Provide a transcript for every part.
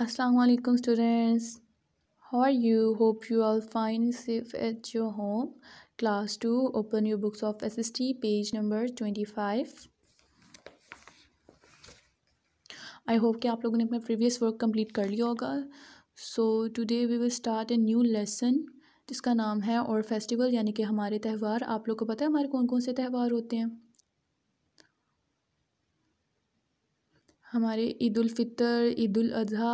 अस्सलाम वालेकुम students how are you hope you are fine safe at your home class to open your books of S S T page number twenty five I hope कि आप लोगों ने अपना previous work complete कर लिया होगा so today we will start a new lesson जिसका नाम है और फेस्टिवल यानी कि हमारे त्यौहार आप लोग को पता है हमारे कौन कौन से त्यौहार होते हैं हमारे ईदुलफ़ितर ईदुलज़हा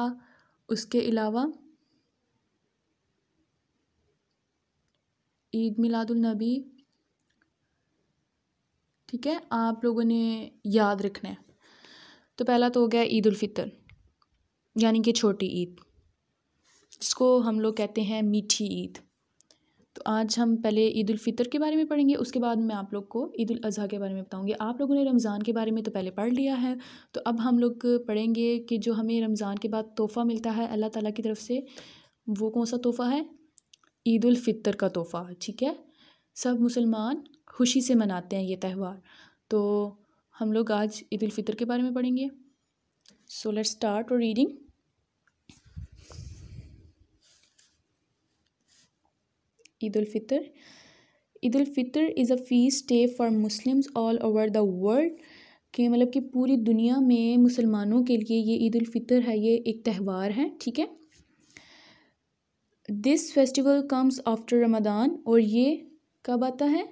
उसके अलावा ईद मिलादुलनबी ठीक है आप लोगों ने याद रखना है तो पहला तो हो गया ईदालफ़ितर यानी कि छोटी ईद जिसको हम लोग कहते हैं मीठी ईद तो आज हम पहले ईद फ़ितर के बारे में पढ़ेंगे उसके बाद मैं आप लोग को ईद अज़ी के बारे में बताऊँगी आप लोगों ने रमज़ान के बारे में तो पहले पढ़ लिया है तो अब हम लोग पढ़ेंगे कि जो हमें रमज़ान के बाद तोहफ़ा मिलता है अल्लाह ताला की तरफ से वो कौन सा तोहफ़ा है ईद फ़ितर का तोहफ़ा ठीक है सब मुसलमान खुशी से मनाते हैं ये त्यौहार तो हम लोग आज ईद फ़ितर के बारे में पढ़ेंगे so let's start our reading Eid-ul-Fitr. Eid-ul-Fitr is a feast day for Muslims all over the world. के मतलब कि पूरी दुनिया में मुसलमानों के लिए ये ईद फितर है ये एक त्यौहार है ठीक है this festival comes after Ramadan और ये कब आता है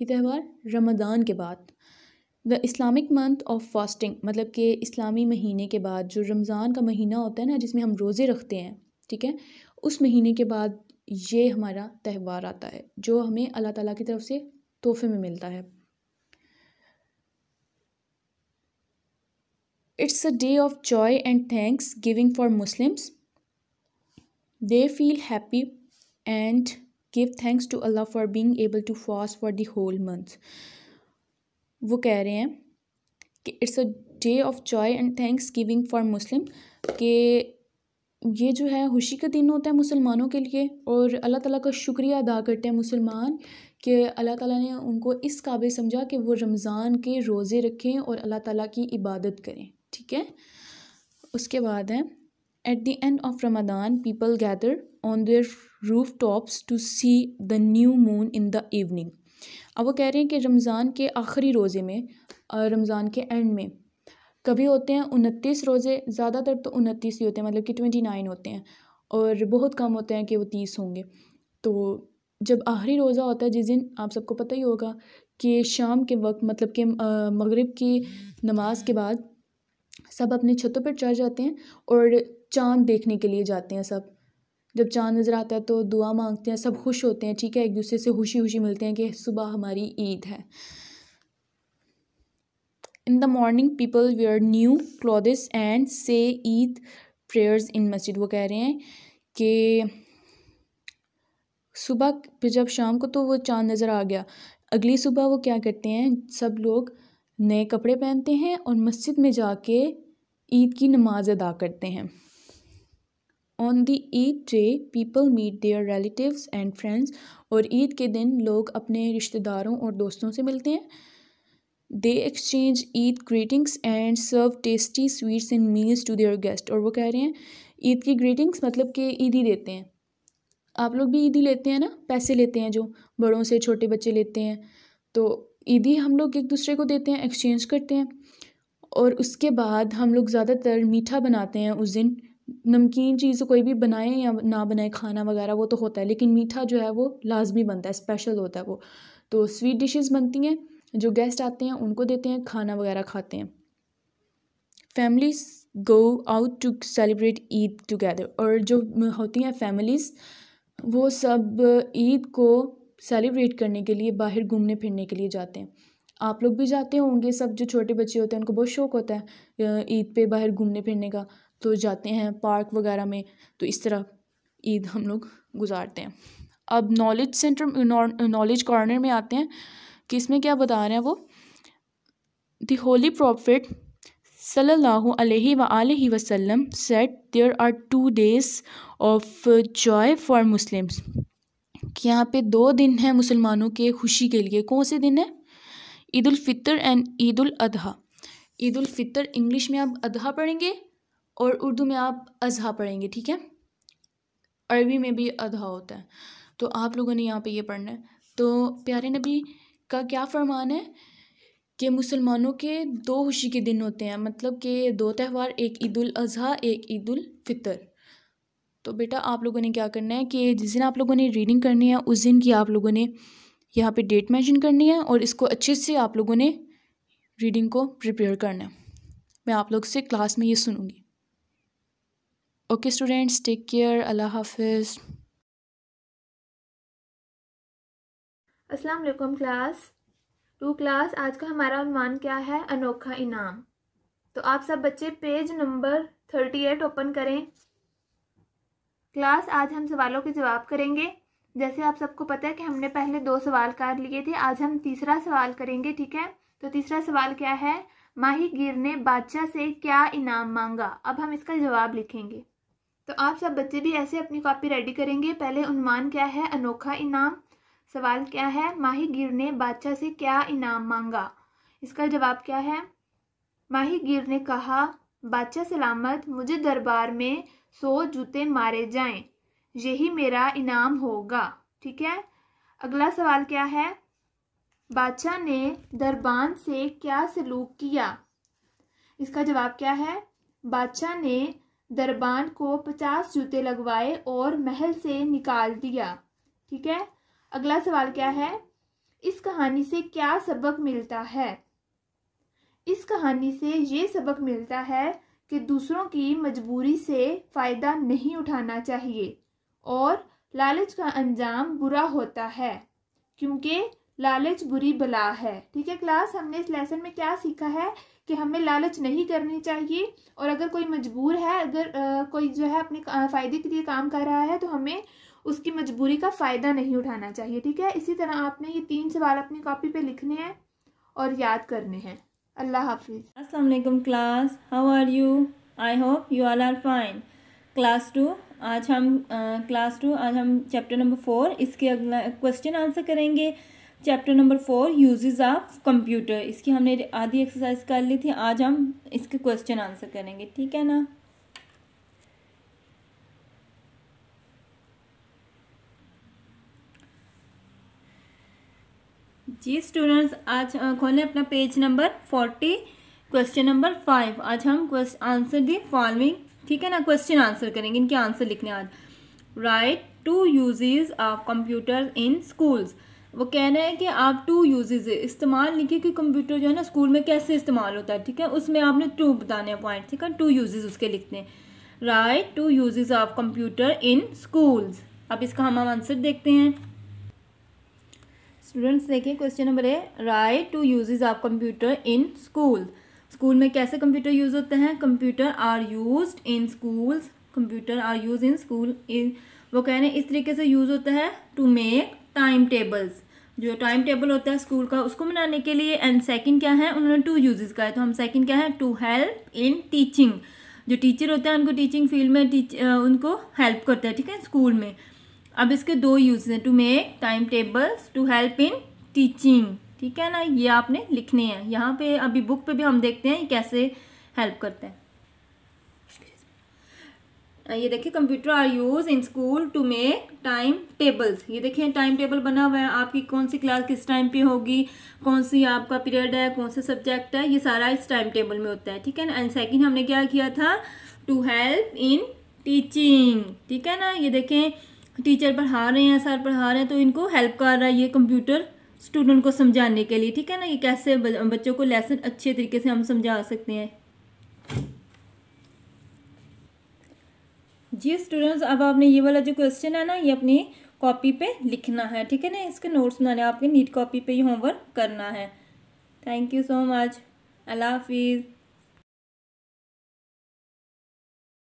ये त्यौहार रमदान के बाद the Islamic month of fasting मतलब कि इस्लामी महीने के बाद जो रमज़ान का महीना होता है ना जिसमें हम रोज़े रखते हैं ठीक है उस महीने के बाद ये हमारा त्यौहार आता है जो हमें अल्लाह ताला की तरफ से तोहफे में मिलता है it's a day of joy and thanksgiving for Muslims they feel happy and give thanks to Allah for being able to fast for the whole month वो कह रहे हैं कि it's a day of joy and thanksgiving for Muslim के ये जो है खुशी का दिन होता है मुसलमानों के लिए और अल्लाह ताला का शुक्रिया अदा करते हैं मुसलमान कि अल्लाह ताला ने उनको इस काबिल समझा कि वो रमज़ान के रोज़े रखें और अल्लाह ताला की इबादत करें ठीक है उसके बाद है at the end of Ramadan people gather on their rooftops to see the new moon in the evening अब वो कह रहे हैं कि रमज़ान के आखिरी रोज़े में रमज़ान के एंड में कभी होते हैं उनतीस रोज़े ज़्यादातर तो उनतीस ही होते हैं मतलब कि ट्वेंटी नाइन होते हैं और बहुत कम होते हैं कि वो तीस होंगे तो जब आखिरी रोज़ा होता है जिस दिन आप सबको पता ही होगा कि शाम के वक्त मतलब कि मगरिब की नमाज के बाद सब अपने छतों पर चढ़ जाते हैं और चांद देखने के लिए जाते हैं सब जब चांद नज़र आता है तो दुआ मांगते हैं सब खुश होते हैं ठीक है एक दूसरे से खुशी खुशी मिलते हैं कि सुबह हमारी ईद है in the morning people wear new clothes and say Eid prayers in मस्जिद वो कह रहे हैं कि सुबह जब शाम को तो वो चांद नज़र आ गया अगली सुबह वो क्या करते हैं सब लोग नए कपड़े पहनते हैं और मस्जिद में जाके ईद की नमाज अदा करते हैं on the Eid day people meet their relatives and friends और ईद के दिन लोग अपने रिश्तेदारों और दोस्तों से मिलते हैं they exchange Eid greetings and serve tasty sweets and meals to their guest और वो कह रहे हैं ईद की ग्रीटिंग्स मतलब कि ईद ही देते हैं आप लोग भी ईदी लेते हैं ना पैसे लेते हैं जो बड़ों से छोटे बच्चे लेते हैं तो ईदी हम लोग एक दूसरे को देते हैं एक्सचेंज करते हैं और उसके बाद हम लोग ज़्यादातर मीठा बनाते हैं उस दिन नमकीन चीज़ कोई भी बनाए या ना बनाए खाना वगैरह वो तो होता है लेकिन मीठा जो है वो लाजमी बनता है स्पेशल होता है वो तो स्वीट डिशेस बनती हैं जो गेस्ट आते हैं उनको देते हैं खाना वगैरह खाते हैं families go out to celebrate Eid together और जो होती हैं फैमिलीज़ वो सब ईद को सेलिब्रेट करने के लिए बाहर घूमने फिरने के लिए जाते हैं आप लोग भी जाते होंगे सब जो छोटे बच्चे होते हैं उनको बहुत शौक होता है ईद पे बाहर घूमने फिरने का तो जाते हैं पार्क वगैरह में तो इस तरह ईद हम लोग गुजारते हैं अब नॉलेज सेंटर नॉलेज कॉर्नर में आते हैं कि इसमें क्या बता रहे हैं वो द होली प्रॉफिट सल्ला alaihi said there are two days of joy for Muslims कि यहाँ पे दो दिन हैं मुसलमानों के खुशी के लिए कौन से दिन हैं ईद फितर एंड ईद अजहा ईद फितर इंग्लिश में आप अजहा पढ़ेंगे और उर्दू में आप अजहा पढ़ेंगे ठीक है अरबी में भी अजहा होता है तो आप लोगों ने यहाँ पे ये पढ़ना है तो प्यारे नबी का क्या फ़रमान है कि मुसलमानों के दो खुशी के दिन होते हैं मतलब कि दो त्यौहार एक ईद अज़हा एक ईद फ़ितर तो बेटा आप लोगों ने क्या करना है कि जिस दिन आप लोगों ने रीडिंग करनी है उस दिन की आप लोगों ने यहाँ पे डेट मेंशन करनी है और इसको अच्छे से आप लोगों ने रीडिंग को प्रिपेयर करना है मैं आप लोग से क्लास में ये सुनूंगी ओके स्टूडेंट्स टेक केयर अल्लाह हाफिज़ अस्सलाम वालेकुम क्लास टू क्लास आज का हमारा अनुमान क्या है अनोखा इनाम तो आप सब बच्चे page number thirty eight open करें क्लास आज हम सवालों के जवाब करेंगे जैसे आप सबको पता है कि हमने पहले दो सवाल कर लिए थे आज हम तीसरा सवाल करेंगे ठीक है तो तीसरा सवाल क्या है गिर ने बादशाह से क्या इनाम मांगा अब हम इसका जवाब लिखेंगे तो आप सब बच्चे भी ऐसे अपनी कॉपी रेडी करेंगे पहले अनुमान क्या है अनोखा इनाम सवाल क्या है माहीगीर ने बादशाह से क्या इनाम मांगा इसका जवाब क्या है माहीगीर ने कहा बादशाह सलामत मुझे दरबार में सौ जूते मारे जाएं यही मेरा इनाम होगा ठीक है अगला सवाल क्या है बादशाह ने दरबान से क्या सलूक किया इसका जवाब क्या है बादशाह ने दरबान को पचास जूते लगवाए और महल से निकाल दिया ठीक है अगला सवाल क्या है इस कहानी से क्या सबक मिलता है इस कहानी से ये सबक मिलता है कि दूसरों की मजबूरी से फ़ायदा नहीं उठाना चाहिए और लालच का अंजाम बुरा होता है क्योंकि लालच बुरी बला है ठीक है क्लास हमने इस लेसन में क्या सीखा है कि हमें लालच नहीं करनी चाहिए और अगर कोई मजबूर है अगर आ, कोई जो है अपने फ़ायदे के लिए काम कर रहा है तो हमें उसकी मजबूरी का फ़ायदा नहीं उठाना चाहिए ठीक है इसी तरह आपने ये तीन सवाल अपनी कॉपी पे लिखने हैं और याद करने हैं अल्लाह हाफिज़ अस्सलाम वालेकुम class how are you I hope you all are fine class to आज हम क्लास टू आज हम चैप्टर नंबर फोर इसके अगला क्वेश्चन आंसर करेंगे chapter number four uses of computer इसकी हमने आधी एक्सरसाइज कर ली थी आज हम इसके क्वेश्चन आंसर करेंगे ठीक है ना जी स्टूडेंट्स आज खोलें अपना page number forty question number five आज हम क्वेश्चन आंसर दी फॉलोइंग ठीक है ना क्वेश्चन आंसर करेंगे इनके आंसर लिखने आज write two uses of computer in schools वो कह रहे हैं कि आप टू यूजेज इस्तेमाल लिखिए कि कंप्यूटर जो है ना स्कूल में कैसे इस्तेमाल होता है ठीक है उसमें आपने टू बताने पॉइंट ठीक है टू यूजेज उसके लिखते हैं write two uses of computer in schools अब इसका हम आंसर देखते हैं स्टूडेंट्स देखें question number A write two uses of computer in school school में कैसे कंप्यूटर यूज होते हैं computer are use in schools computer are use in school in वो कह रहे हैं इस तरीके से यूज होता है टू मेक टाइम टेबल्स जो टाइम टेबल होता है स्कूल का उसको बनाने के लिए एंड सेकंड क्या है उन्होंने टू यूजेस का है तो हम सेकंड क्या है टू हेल्प इन टीचिंग जो टीचर होते हैं उनको टीचिंग फील्ड में टीच उनको हेल्प करते हैं ठीक है स्कूल में अब इसके दो यूज हैं to make time tables to help in teaching ठीक है ना ये आपने लिखने हैं यहाँ पे अभी बुक पे भी हम देखते हैं कैसे हेल्प करते हैं ये देखिए computer are use in school to make time tables ये देखिए टाइम टेबल बना हुआ है आपकी कौन सी क्लास किस टाइम पे होगी कौन सी आपका पीरियड है कौन सा सब्जेक्ट है ये सारा इस टाइम टेबल में होता है ठीक है ना एंड सेकेंड हमने क्या किया था टू हेल्प इन टीचिंग ठीक है ना ये देखें टीचर पढ़ा रहे हैं सर पढ़ा रहे हैं तो इनको हेल्प कर रहा है ये कंप्यूटर स्टूडेंट को समझाने के लिए ठीक है ना ये कैसे बच्चों को लेसन अच्छे तरीके से हम समझा सकते हैं जी स्टूडेंट्स अब आपने ये वाला जो क्वेश्चन है ना ये अपनी कॉपी पे लिखना है ठीक है ना इसके नोट्स बनाने आपके नीट कॉपी पे ही होमवर्क करना है थैंक यू सो मच अल्लाह हाफिज़